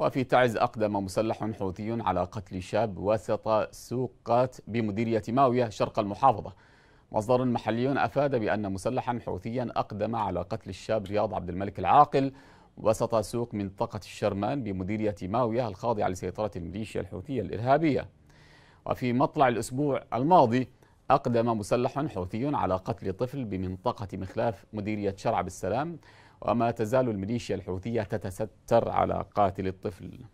وفي تعز أقدم مسلح حوثي على قتل شاب وسط سوقات بمديرية ماوية شرق المحافظة مصدر محلي أفاد بأن مسلحا حوثيا أقدم على قتل الشاب رياض عبد الملك العاقل وسط سوق منطقة الشرمان بمديرية ماوية الخاضعة لسيطرة الميليشيا الحوثية الإرهابية وفي مطلع الأسبوع الماضي أقدم مسلح حوثي على قتل طفل بمنطقة مخلاف مديرية شرع بالسلام وما تزال الميليشيا الحوثية تتستر على قاتل الطفل